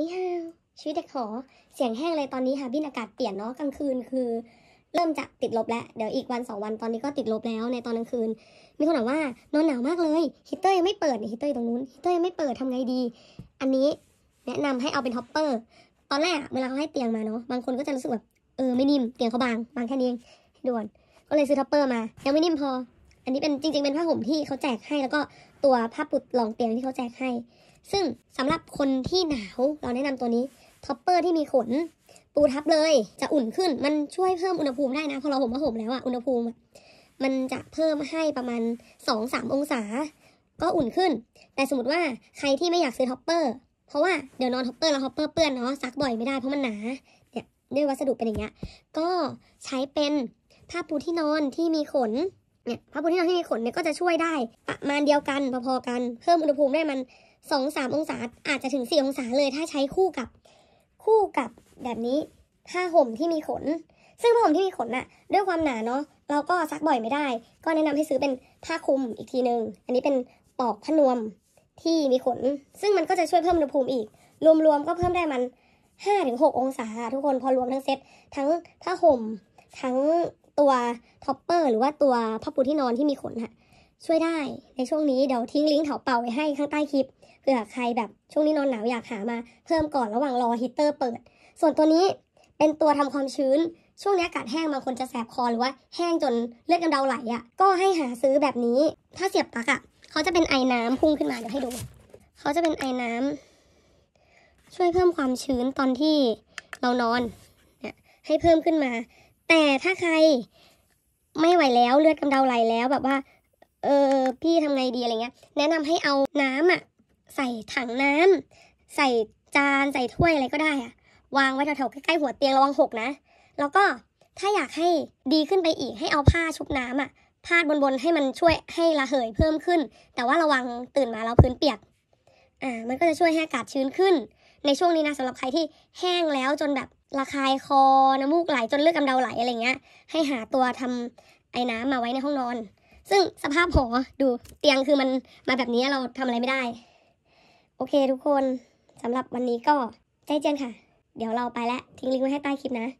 นี่ฮาชีวิตเด็กหอเสียงแห้งเลยตอนนี้ค่ะพี่อากาศเปลี่ยนเนาะกลางคืน คือ เริ่มจะติดลบแล้ว เดี๋ยวอีกวันสองวันตอนนี้ก็ติดลบแล้วในตอนกลางคืน มีคนถามว่านอนหนาวมากเลยฮีเตอร์ยังไม่เปิดฮีเตอร์ตรงนู้นฮีเตอร์ยังไม่เปิดทำไงดี อันนี้แนะนำให้เอาเป็นฮอปเปอร์ตอนแรกเวลาเขาให้เตียงมาเนาะบางคนก็จะรู้สึกแบบเออไม่นิ่มเตียงเขาบาง บางแค่นี้เองด่วนก็เลยซื้อท็อปเปอร์มายังไม่นิ่มพอ อันนี้เป็นจริง ๆเป็นผ้าห่มที่เขาแจกให้แล้วก็ตัวผ้าปุดรองเตียงที่เขาแจกให้ซึ่งสำหรับคนที่หนาวเราแนะนำตัวนี้ท็อปเปอร์ที่มีขน ปูทับเลยจะอุ่นขึ้น มันช่วยเพิ่มอุณหภูมิได้นะพอเราห่มผ้าห่มแล้วอะอุณหภูมิ มันจะเพิ่มให้ประมาณ2มองศา ก็อุ่นขึ้น แต่สมมติว่าใครที่ไม่อยากซื้อท็อปเปอร์เพราะว่าเดี๋ยวนอนท็อปเปอร์แล้วท็อปเปอร์เปื้อนเนาะซักบ่อยไม่ได้เพราะมันหนาเนี่ยด้วยวัสดุเป็นอย่างเงี้ยก็ใช้เป็นผ้าปูที่นอนที่มีขนเนี่ยผ้าปูที่นอนที่มีขนเนี่ยก็จะช่วยได้ประมาณเดียวกันพอๆกันเพิ่มอุณหภูมิได้มันสสองามองศาอาจจะถึงสี่องศาเลยถ้าใช้คู่กับ คู่กับแบบนี้ผ้าห่มที่มีขน ซึ่งผ้าห่มที่มีขนน่ะ ด้วยความหนาเนาะเราก็ซักบ่อยไม่ได้ ก็แนะนำให้ซื้อเป็นผ้าคลุมอีกทีหนึง่งอันนี้เป็นปอกผ้านวมที่มีขน ซึ่งมันก็จะช่วยเพิ่มอุณหภูมิอีก รวมๆ ก็เพิ่มได้มันห้าถึงหกองศาทุกคนพอรวมทั้งเซ็ตทั้งผ้าห่ม ทั้งตัวท็อปเปอร์หรือว่าตัวผ้าปูที่นอนที่มีขนค่ะช่วยได้ในช่วงนี้ เดี๋ยวทิ้งลิงก์เถาเป่าไว้ให้ข้างใต้คลิปเผื่อใครแบบ ช่วงนี้นอนหนาวอยากหามาเพิ่มก่อนระหว่างรอฮีเตอร์เปิด ส่วนตัวนี้เป็นตัวทำความชื้น ช่วงนี้อากาศแห้งบางคนจะแสบคอหรือว่าแห้งจนเลือดกำเดาไหลอะ่ะก็ให้หาซื้อแบบนี้ ถ้าเสียบปลั๊กอะ่ะเขาจะเป็นไอ้น้ำพุ่งขึ้นมาเดี๋ยวให้ดูเขาจะเป็นไอ้น้ำ ช่วยเพิ่มความชื้นตอนที่เรานอนเนี่ยให้เพิ่มขึ้นมา แต่ถ้าใครไม่ไหวแล้วเลือดกำเดาไหลแล้วแบบว่าเออพี่ทำไงดีอะไรเงี้ยแนะนำให้เอาน้ำอ่ะใส่ถังน้ำ ใส่จานใส่ถ้วยอะไรก็ได้อ่ะวางไว้แถวๆใกล้ๆหัวเตียงระวังหกนะ แล้วก็ถ้าอยากให้ดีขึ้นไปอีก ให้เอาผ้าชุบน้ำอ่ะพาดบนๆให้มันช่วยให้ระเหยเพิ่มขึ้น แต่ว่าระวังตื่นมาแล้วพื้นเปียกอ่ามันก็จะช่วยให้อากาศชื้นขึ้น ในช่วงนี้นะสำหรับใครที่แห้งแล้วจนแบบระคายคอน้ำมูกไหลจนเลือดกำเดาไหลอะไรเงี้ย ให้หาตัวทำไอ้น้ำมาไว้ในห้องนอนซึ่งสภาพหอดูเตียงคือมันมาแบบนี้เราทำอะไรไม่ได้ โอเคทุกคนสำหรับวันนี้ก็ใจเจียนค่ะ เดี๋ยวเราไปแล้ว ทิ้งลิงก์ไว้ให้ใต้คลิปนะ